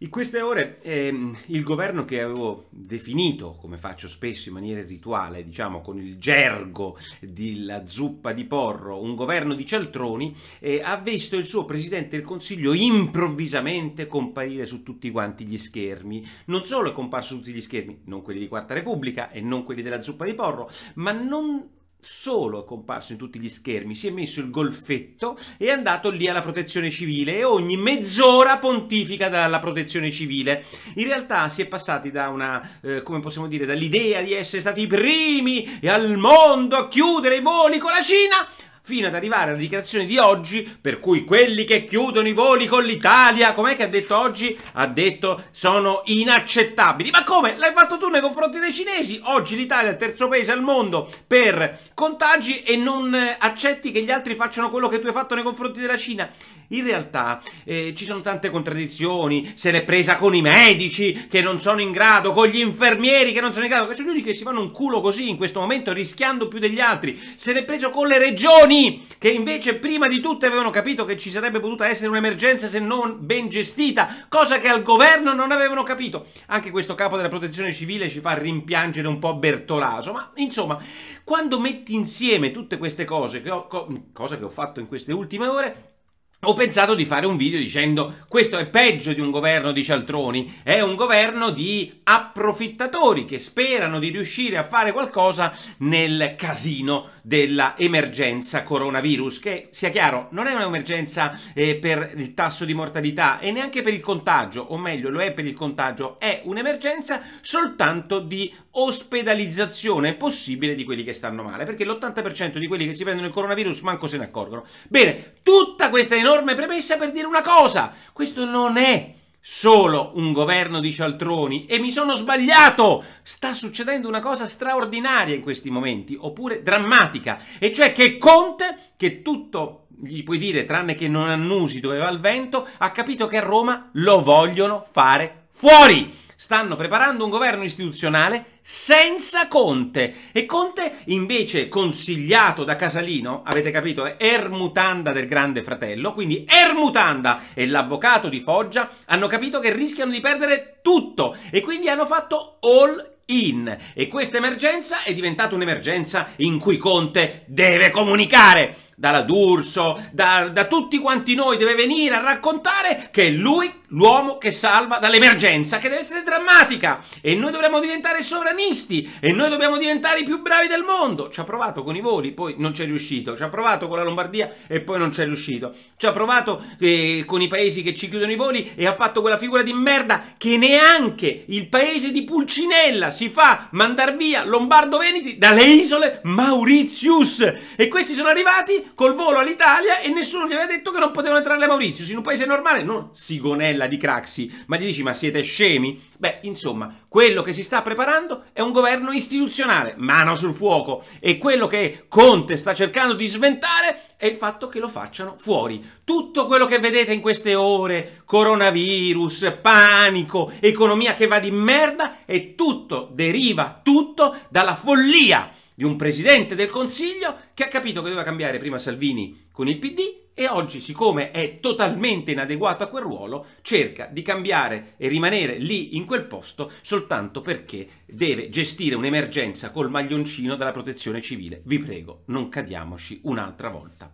In queste ore ehm, il governo che avevo definito, come faccio spesso in maniera rituale, diciamo con il gergo della zuppa di porro, un governo di cialtroni, eh, ha visto il suo presidente del Consiglio improvvisamente comparire su tutti quanti gli schermi. Non solo è comparso su tutti gli schermi, non quelli di Quarta Repubblica e non quelli della zuppa di porro, ma non solo è comparso in tutti gli schermi, si è messo il golfetto e è andato lì alla protezione civile e ogni mezz'ora pontifica dalla protezione civile. In realtà si è passati da una, eh, come possiamo dire, dall'idea di essere stati i primi al mondo a chiudere i voli con la Cina fino ad arrivare alla dichiarazione di oggi, per cui quelli che chiudono i voli con l'Italia, com'è che ha detto oggi? Ha detto sono inaccettabili. Ma come? L'hai fatto tu nei confronti dei cinesi? Oggi l'Italia è il terzo paese al mondo per contagi e non eh, accetti che gli altri facciano quello che tu hai fatto nei confronti della Cina. In realtà eh, ci sono tante contraddizioni, se l'è presa con i medici che non sono in grado, con gli infermieri che non sono in grado, che sono gli unici che si fanno un culo così in questo momento rischiando più degli altri, se l'è preso con le regioni governi che invece prima di tutto avevano capito che ci sarebbe potuta essere un'emergenza se non ben gestita, cosa che al governo non avevano capito. Anche questo capo della protezione civile ci fa rimpiangere un po' Bertolaso, ma insomma, quando metti insieme tutte queste cose, che ho, co cosa che ho fatto in queste ultime ore, ho pensato di fare un video dicendo questo è peggio di un governo di cialtroni, è un governo di approfittatori che sperano di riuscire a fare qualcosa nel casino dell'emergenza coronavirus, che sia chiaro non è un'emergenza eh, per il tasso di mortalità e neanche per il contagio, o meglio lo è per il contagio, è un'emergenza soltanto di ospedalizzazione possibile di quelli che stanno male, perché l'80% di quelli che si prendono il coronavirus manco se ne accorgono. Bene, tutta questa enorme premessa per dire una cosa, questo non è solo un governo di cialtroni e mi sono sbagliato! Sta succedendo una cosa straordinaria in questi momenti, oppure drammatica, e cioè che Conte, che tutto gli puoi dire tranne che non annusi dove va il vento, ha capito che a Roma lo vogliono fare fuori! stanno preparando un governo istituzionale senza Conte. E Conte, invece, consigliato da Casalino, avete capito, è Ermutanda del Grande Fratello, quindi Ermutanda e l'avvocato di Foggia hanno capito che rischiano di perdere tutto e quindi hanno fatto all in. E questa emergenza è diventata un'emergenza in cui Conte deve comunicare. Dalla D'Urso, da, da tutti quanti noi deve venire a raccontare che lui l'uomo che salva dall'emergenza, che deve essere drammatica. E noi dovremmo diventare sovranisti, e noi dobbiamo diventare i più bravi del mondo. Ci ha provato con i voli, poi non ci è riuscito. Ci ha provato con la Lombardia e poi non ci è riuscito. Ci ha provato eh, con i paesi che ci chiudono i voli e ha fatto quella figura di merda che neanche il paese di Pulcinella si fa mandar via Lombardo-Veneti dalle isole Mauritius. E questi sono arrivati col volo all'Italia e nessuno gli aveva detto che non potevano entrare alle Mauritius. In un paese normale, non Sigonella quella di Craxi, ma gli dici ma siete scemi? Beh, insomma, quello che si sta preparando è un governo istituzionale, mano sul fuoco, e quello che Conte sta cercando di sventare è il fatto che lo facciano fuori. Tutto quello che vedete in queste ore, coronavirus, panico, economia che va di merda, è tutto, deriva tutto dalla follia di un presidente del Consiglio che ha capito che doveva cambiare prima Salvini con il PD e oggi siccome è totalmente inadeguato a quel ruolo cerca di cambiare e rimanere lì in quel posto soltanto perché deve gestire un'emergenza col maglioncino della protezione civile. Vi prego, non cadiamoci un'altra volta.